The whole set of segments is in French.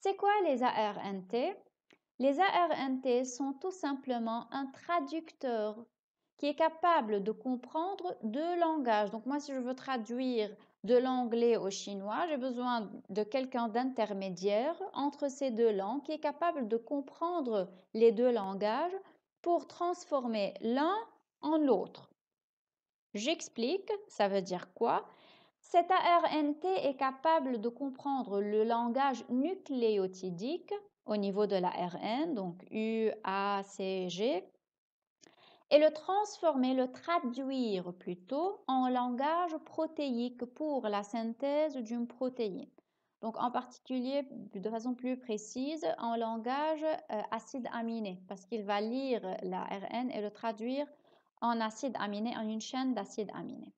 C'est quoi les ARNT Les ARNT sont tout simplement un traducteur qui est capable de comprendre deux langages. Donc moi, si je veux traduire de l'anglais au chinois, j'ai besoin de quelqu'un d'intermédiaire entre ces deux langues qui est capable de comprendre les deux langages pour transformer l'un en l'autre. J'explique, ça veut dire quoi cet ARNT est capable de comprendre le langage nucléotidique au niveau de l'ARN, donc U, A, C, G, et le transformer, le traduire plutôt en langage protéique pour la synthèse d'une protéine. Donc en particulier, de façon plus précise, en langage euh, acide aminé, parce qu'il va lire l'ARN et le traduire en acide aminé, en une chaîne d'acide aminé.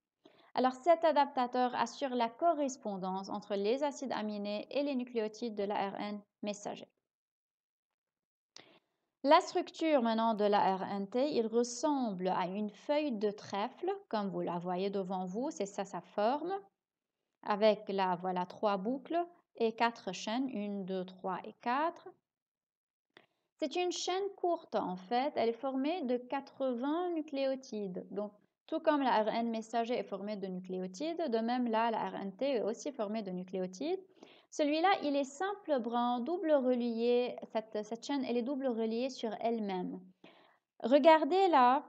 Alors cet adaptateur assure la correspondance entre les acides aminés et les nucléotides de l'ARN messager. La structure maintenant de l'ARNT, il ressemble à une feuille de trèfle, comme vous la voyez devant vous, c'est ça sa forme, avec là, voilà, trois boucles et quatre chaînes, une, deux, trois et quatre. C'est une chaîne courte en fait, elle est formée de 80 nucléotides, donc tout comme la messager est formée de nucléotides, de même là, la RNT est aussi formée de nucléotides. Celui-là, il est simple brin, double relié, cette, cette, chaîne, elle est double reliée sur elle-même. Regardez là,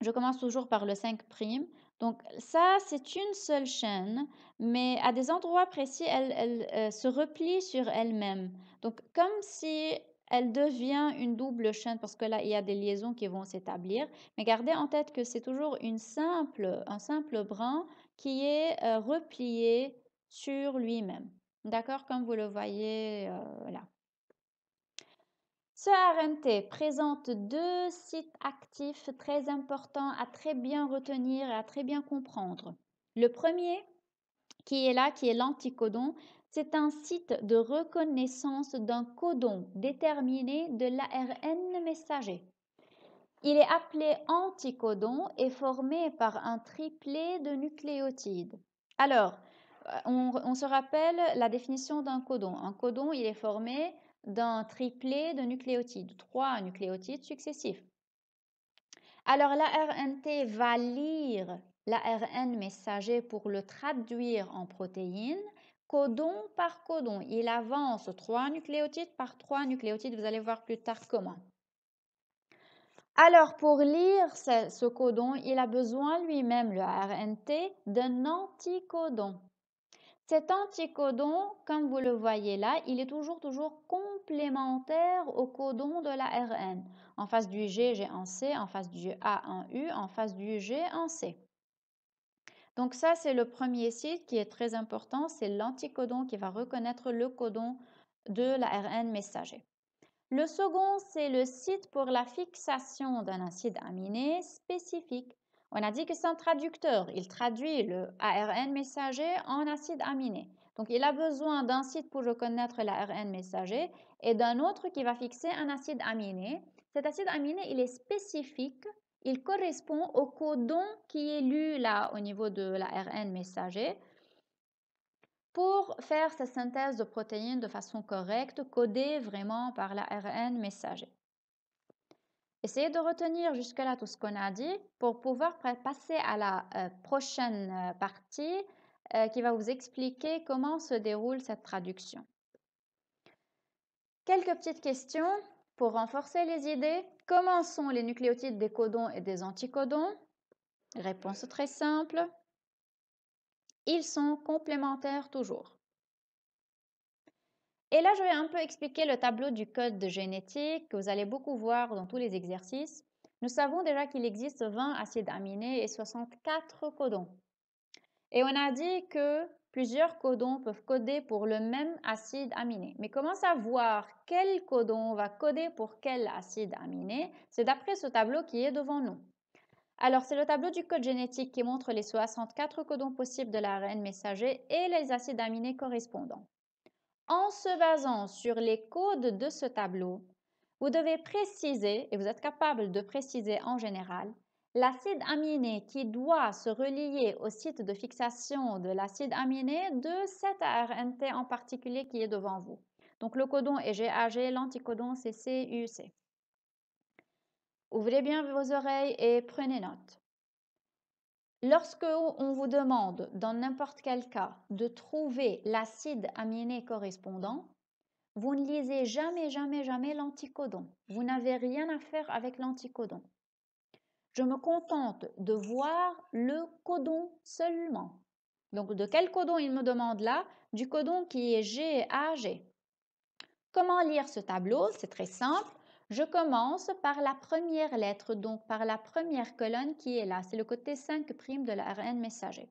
je commence toujours par le 5'. Donc ça, c'est une seule chaîne, mais à des endroits précis, elle, euh, se replie sur elle-même. Donc comme si elle devient une double chaîne parce que là, il y a des liaisons qui vont s'établir. Mais gardez en tête que c'est toujours un simple brin qui est euh, replié sur lui-même. D'accord Comme vous le voyez euh, là. Ce RNT présente deux sites actifs très importants à très bien retenir et à très bien comprendre. Le premier, qui est là, qui est l'anticodon, c'est un site de reconnaissance d'un codon déterminé de l'ARN messager. Il est appelé anticodon et formé par un triplet de nucléotides. Alors, euh, on, se rappelle la définition d'un codon. Un codon, il est formé d'un triplet de nucléotides, trois nucléotides successifs. Alors l'ARNT va lire l'ARN messager pour le traduire en protéines codon par codon. Il avance trois nucléotides par trois nucléotides. Vous allez voir plus tard comment. Alors, pour lire ce, codon, il a besoin lui-même, le RNT, d'un anticodon. Cet anticodon, comme vous le voyez là, il est toujours, toujours complémentaire au codon de l'ARN. En face du G, j'ai un C, en face du A, un U, en face du G, un C. Donc ça, c'est le premier site qui est très important, c'est l'anticodon qui va reconnaître le codon de l'ARN messager. Le second, c'est le site pour la fixation d'un acide aminé spécifique. On a dit que c'est un traducteur, il traduit le ARN messager en acide aminé. Donc il a besoin d'un site pour reconnaître l'ARN messager et d'un autre qui va fixer un acide aminé. Cet acide aminé, il est spécifique il correspond au codon qui est lu là au niveau de la RN messager. Pour faire sa synthèse de protéines de façon correcte, codée vraiment par la RN messager. Essayez de retenir jusque-là tout ce qu'on a dit pour pouvoir passer à la euh, prochaine euh, partie euh, qui va vous expliquer comment se déroule cette traduction. Quelques petites questions pour renforcer les idées Comment sont les nucléotides des codons et des anticodons Réponse très simple. Ils sont complémentaires toujours. Et là, je vais un peu expliquer le tableau du code de génétique que vous allez beaucoup voir dans tous les exercices. Nous savons déjà qu'il existe 20 acides aminés et 64 codons. Et on a dit que Plusieurs codons peuvent coder pour le même acide aminé. Mais comment savoir quel codon va coder pour quel acide aminé C'est d'après ce tableau qui est devant nous. Alors, c'est le tableau du code génétique qui montre les 64 codons possibles de l'ARN messager et les acides aminés correspondants. En se basant sur les codes de ce tableau, vous devez préciser, et vous êtes capable de préciser en général, L'acide aminé qui doit se relier au site de fixation de l'acide aminé de cet ARNT en particulier qui est devant vous. Donc le codon est GAG, l'anticodon c'est CUC. Ouvrez bien vos oreilles et prenez note. Lorsque on vous demande, dans n'importe quel cas, de trouver l'acide aminé correspondant, vous ne lisez jamais, jamais, jamais l'anticodon. Vous n'avez rien à faire avec l'anticodon je me contente de voir le codon seulement. Donc de quel codon il me demande là Du codon qui est GAG. Comment lire ce tableau C'est très simple. Je commence par la première lettre, donc par la première colonne qui est là. C'est le côté 5' de l'ARN messager.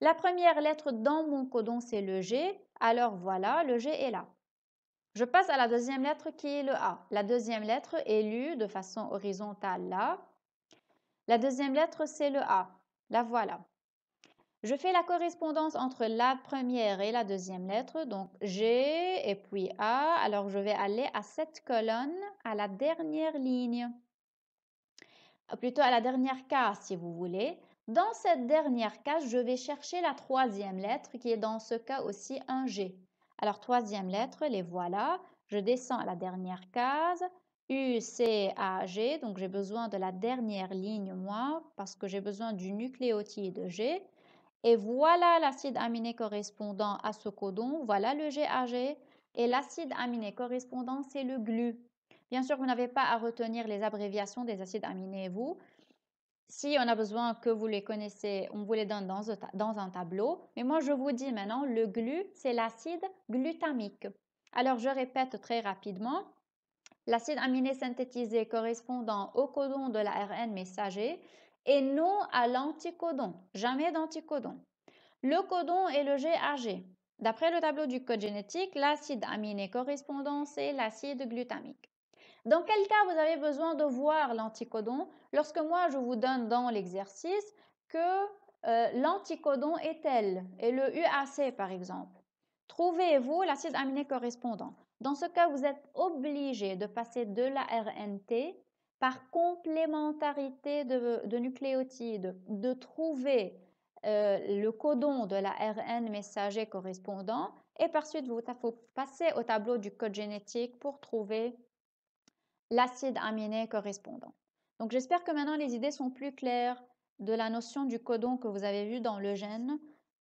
La première lettre dans mon codon, c'est le G. Alors voilà, le G est là. Je passe à la deuxième lettre qui est le A. La deuxième lettre est lue de façon horizontale là. La deuxième lettre, c'est le A. La voilà. Je fais la correspondance entre la première et la deuxième lettre, donc G et puis A. Alors, je vais aller à cette colonne, à la dernière ligne, euh, plutôt à la dernière case si vous voulez. Dans cette dernière case, je vais chercher la troisième lettre qui est dans ce cas aussi un G. Alors, troisième lettre, les voilà. Je descends à la dernière case. U, C, A, G. Donc j'ai besoin de la dernière ligne, moi, parce que j'ai besoin du nucléotide G. Et voilà l'acide aminé correspondant à ce codon. Voilà le GAG. Et l'acide aminé correspondant, c'est le GLU. Bien sûr, vous n'avez pas à retenir les abréviations des acides aminés, vous. Si on a besoin que vous les connaissez, on vous les donne dans un tableau. Mais moi, je vous dis maintenant, le GLU, c'est l'acide glutamique. Alors, je répète très rapidement l'acide aminé synthétisé correspondant au codon de l'ARN messager et non à l'anticodon, jamais d'anticodon. Le codon est le GAG. D'après le tableau du code génétique, l'acide aminé correspondant, c'est l'acide glutamique. Dans quel cas vous avez besoin de voir l'anticodon Lorsque moi, je vous donne dans l'exercice que euh, l'anticodon est tel et le UAC, par exemple. Trouvez-vous l'acide aminé correspondant. Dans ce cas, vous êtes obligé de passer de la RNT par complémentarité de, nucléotides, de trouver euh, le codon de la RN messager correspondant et par suite, vous faut passer au tableau du code génétique pour trouver l'acide aminé correspondant. Donc j'espère que maintenant les idées sont plus claires de la notion du codon que vous avez vu dans le gène.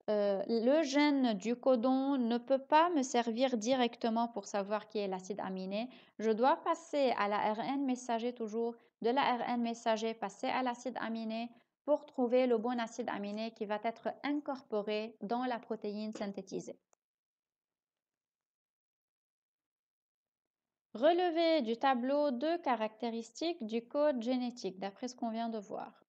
Euh, le gène du codon ne peut pas me servir directement pour savoir qui est l'acide aminé. Je dois passer à l'ARN messager toujours, de l'ARN messager passer à l'acide aminé pour trouver le bon acide aminé qui va être incorporé dans la protéine synthétisée. Relevez du tableau deux caractéristiques du code génétique, d'après ce qu'on vient de voir.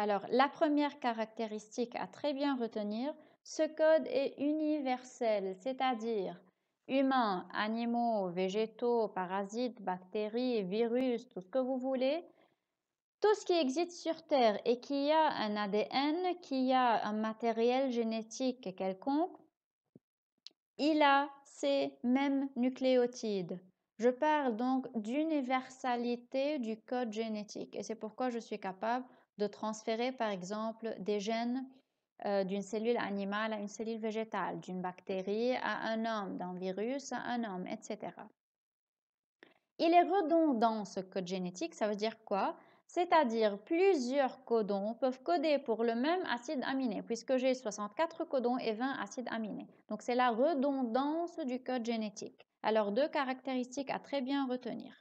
Alors, la première caractéristique à très bien retenir, ce code est universel, c'est-à-dire humains, animaux, végétaux, parasites, bactéries, virus, tout ce que vous voulez, tout ce qui existe sur Terre et qui a un ADN, qui a un matériel génétique quelconque, il a ces mêmes nucléotides. Je parle donc d'universalité du code génétique et c'est pourquoi je suis capable de transférer par exemple des gènes euh, d'une cellule animale à une cellule végétale, d'une bactérie à un homme, d'un virus à un homme, etc. Il est redondant ce code génétique, ça veut dire quoi c'est-à-dire plusieurs codons peuvent coder pour le même acide aminé, puisque j'ai 64 codons et 20 acides aminés. Donc c'est la redondance du code génétique. Alors deux caractéristiques à très bien retenir.